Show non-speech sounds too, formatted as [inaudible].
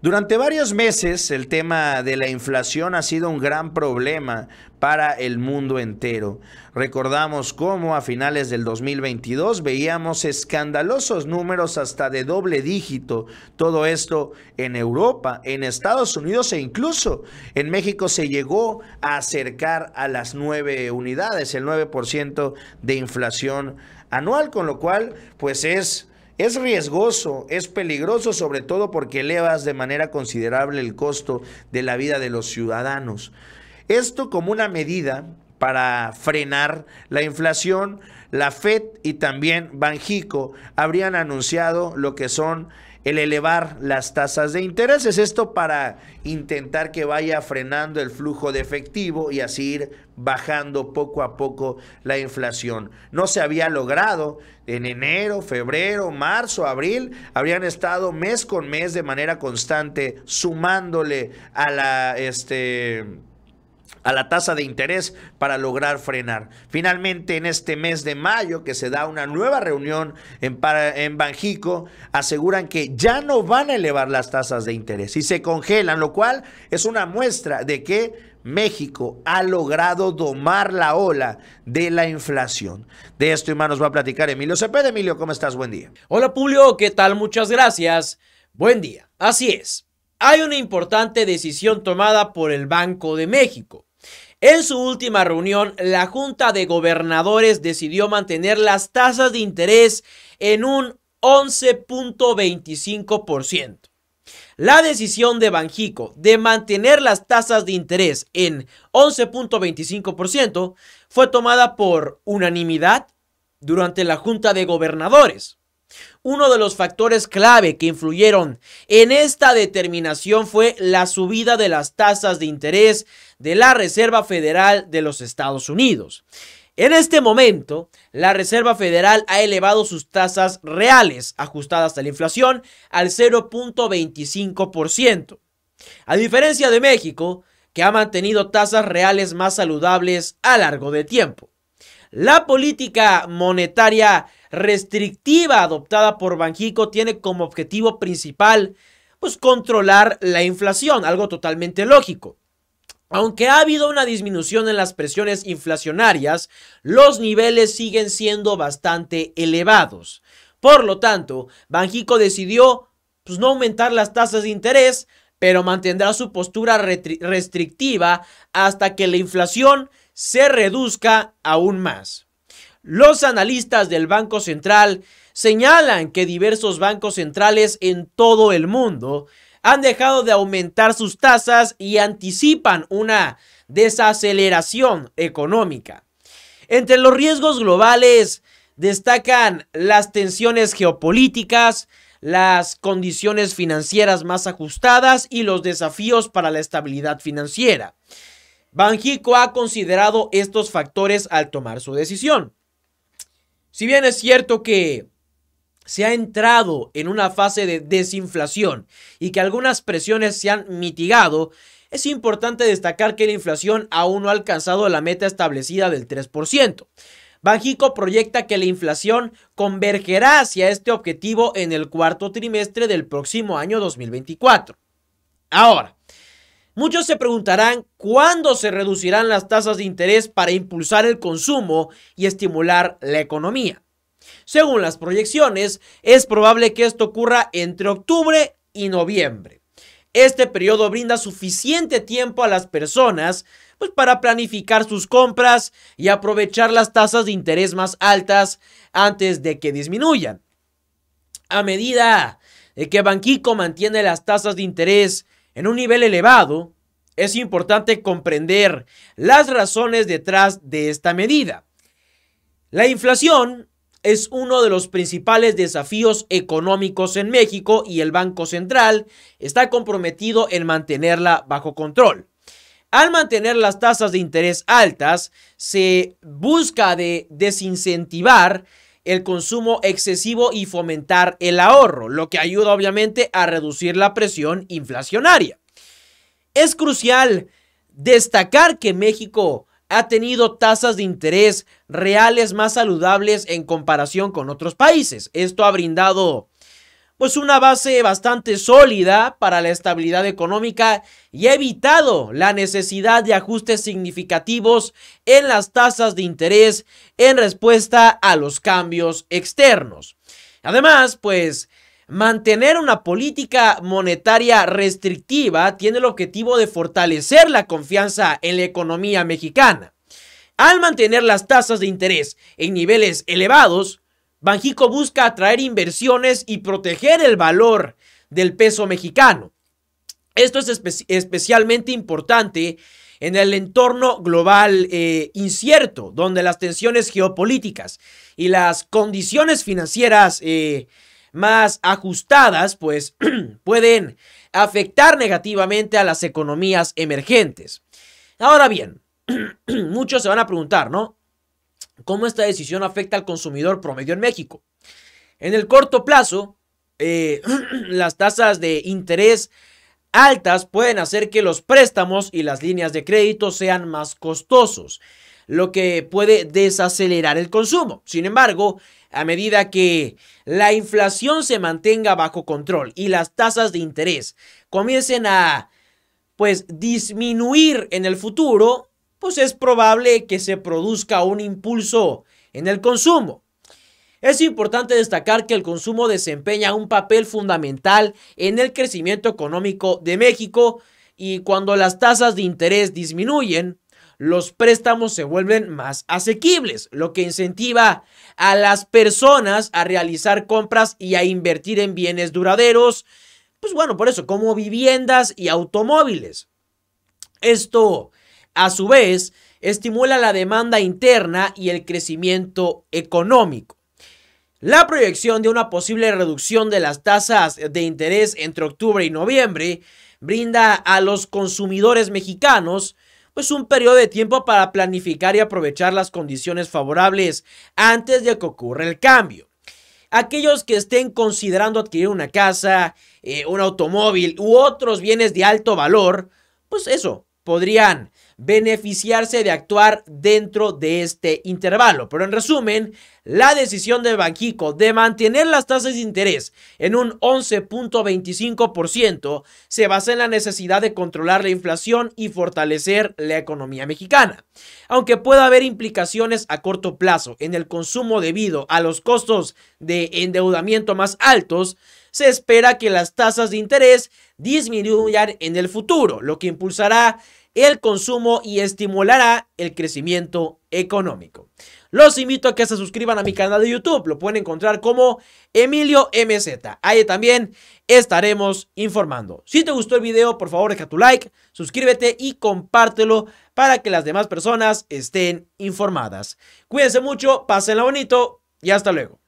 Durante varios meses el tema de la inflación ha sido un gran problema para el mundo entero. Recordamos cómo a finales del 2022 veíamos escandalosos números hasta de doble dígito. Todo esto en Europa, en Estados Unidos e incluso en México se llegó a acercar a las nueve unidades, el 9% de inflación anual, con lo cual pues es es riesgoso, es peligroso, sobre todo porque elevas de manera considerable el costo de la vida de los ciudadanos. Esto como una medida para frenar la inflación, la FED y también Banjico habrían anunciado lo que son el elevar las tasas de interés es Esto para intentar que vaya frenando el flujo de efectivo y así ir bajando poco a poco la inflación. No se había logrado en enero, febrero, marzo, abril. Habrían estado mes con mes de manera constante sumándole a la... Este, a la tasa de interés para lograr frenar. Finalmente, en este mes de mayo, que se da una nueva reunión en, para, en, Banjico, aseguran que ya no van a elevar las tasas de interés y se congelan, lo cual es una muestra de que México ha logrado domar la ola de la inflación. De esto y más nos va a platicar Emilio Cepeda. Emilio, ¿cómo estás? Buen día. Hola, Publio, ¿qué tal? Muchas gracias. Buen día. Así es hay una importante decisión tomada por el Banco de México. En su última reunión, la Junta de Gobernadores decidió mantener las tasas de interés en un 11.25%. La decisión de Banjico de mantener las tasas de interés en 11.25% fue tomada por unanimidad durante la Junta de Gobernadores. Uno de los factores clave que influyeron en esta determinación fue la subida de las tasas de interés de la Reserva Federal de los Estados Unidos. En este momento, la Reserva Federal ha elevado sus tasas reales ajustadas a la inflación al 0.25%. A diferencia de México, que ha mantenido tasas reales más saludables a largo de tiempo. La política monetaria restrictiva adoptada por Banjico tiene como objetivo principal pues controlar la inflación, algo totalmente lógico. Aunque ha habido una disminución en las presiones inflacionarias, los niveles siguen siendo bastante elevados. Por lo tanto, Banjico decidió pues, no aumentar las tasas de interés, pero mantendrá su postura restrictiva hasta que la inflación se reduzca aún más. Los analistas del Banco Central señalan que diversos bancos centrales en todo el mundo han dejado de aumentar sus tasas y anticipan una desaceleración económica. Entre los riesgos globales destacan las tensiones geopolíticas, las condiciones financieras más ajustadas y los desafíos para la estabilidad financiera. Banjico ha considerado estos factores al tomar su decisión. Si bien es cierto que se ha entrado en una fase de desinflación y que algunas presiones se han mitigado, es importante destacar que la inflación aún no ha alcanzado la meta establecida del 3%. Banjico proyecta que la inflación convergerá hacia este objetivo en el cuarto trimestre del próximo año 2024. Ahora, Muchos se preguntarán cuándo se reducirán las tasas de interés para impulsar el consumo y estimular la economía. Según las proyecciones, es probable que esto ocurra entre octubre y noviembre. Este periodo brinda suficiente tiempo a las personas pues, para planificar sus compras y aprovechar las tasas de interés más altas antes de que disminuyan. A medida que Banquico mantiene las tasas de interés en un nivel elevado, es importante comprender las razones detrás de esta medida. La inflación es uno de los principales desafíos económicos en México y el Banco Central está comprometido en mantenerla bajo control. Al mantener las tasas de interés altas, se busca desincentivar el consumo excesivo y fomentar el ahorro, lo que ayuda obviamente a reducir la presión inflacionaria. Es crucial destacar que México ha tenido tasas de interés reales más saludables en comparación con otros países. Esto ha brindado pues una base bastante sólida para la estabilidad económica y ha evitado la necesidad de ajustes significativos en las tasas de interés en respuesta a los cambios externos. Además, pues Mantener una política monetaria restrictiva tiene el objetivo de fortalecer la confianza en la economía mexicana. Al mantener las tasas de interés en niveles elevados, Banjico busca atraer inversiones y proteger el valor del peso mexicano. Esto es especialmente importante en el entorno global eh, incierto, donde las tensiones geopolíticas y las condiciones financieras eh, más ajustadas, pues [clears throat] pueden afectar negativamente a las economías emergentes. Ahora bien, [clears throat] muchos se van a preguntar, ¿no? ¿Cómo esta decisión afecta al consumidor promedio en México? En el corto plazo, eh, [clears throat] las tasas de interés altas pueden hacer que los préstamos y las líneas de crédito sean más costosos lo que puede desacelerar el consumo. Sin embargo, a medida que la inflación se mantenga bajo control y las tasas de interés comiencen a pues disminuir en el futuro, pues es probable que se produzca un impulso en el consumo. Es importante destacar que el consumo desempeña un papel fundamental en el crecimiento económico de México y cuando las tasas de interés disminuyen, los préstamos se vuelven más asequibles, lo que incentiva a las personas a realizar compras y a invertir en bienes duraderos, pues bueno, por eso, como viviendas y automóviles. Esto, a su vez, estimula la demanda interna y el crecimiento económico. La proyección de una posible reducción de las tasas de interés entre octubre y noviembre brinda a los consumidores mexicanos pues un periodo de tiempo para planificar y aprovechar las condiciones favorables antes de que ocurra el cambio. Aquellos que estén considerando adquirir una casa, eh, un automóvil u otros bienes de alto valor, pues eso, podrían beneficiarse de actuar dentro de este intervalo. Pero en resumen, la decisión de Banjico de mantener las tasas de interés en un 11.25% se basa en la necesidad de controlar la inflación y fortalecer la economía mexicana. Aunque pueda haber implicaciones a corto plazo en el consumo debido a los costos de endeudamiento más altos, se espera que las tasas de interés disminuyan en el futuro, lo que impulsará el consumo y estimulará el crecimiento económico. Los invito a que se suscriban a mi canal de YouTube, lo pueden encontrar como Emilio MZ. Ahí también estaremos informando. Si te gustó el video, por favor deja tu like, suscríbete y compártelo para que las demás personas estén informadas. Cuídense mucho, pásenla bonito y hasta luego.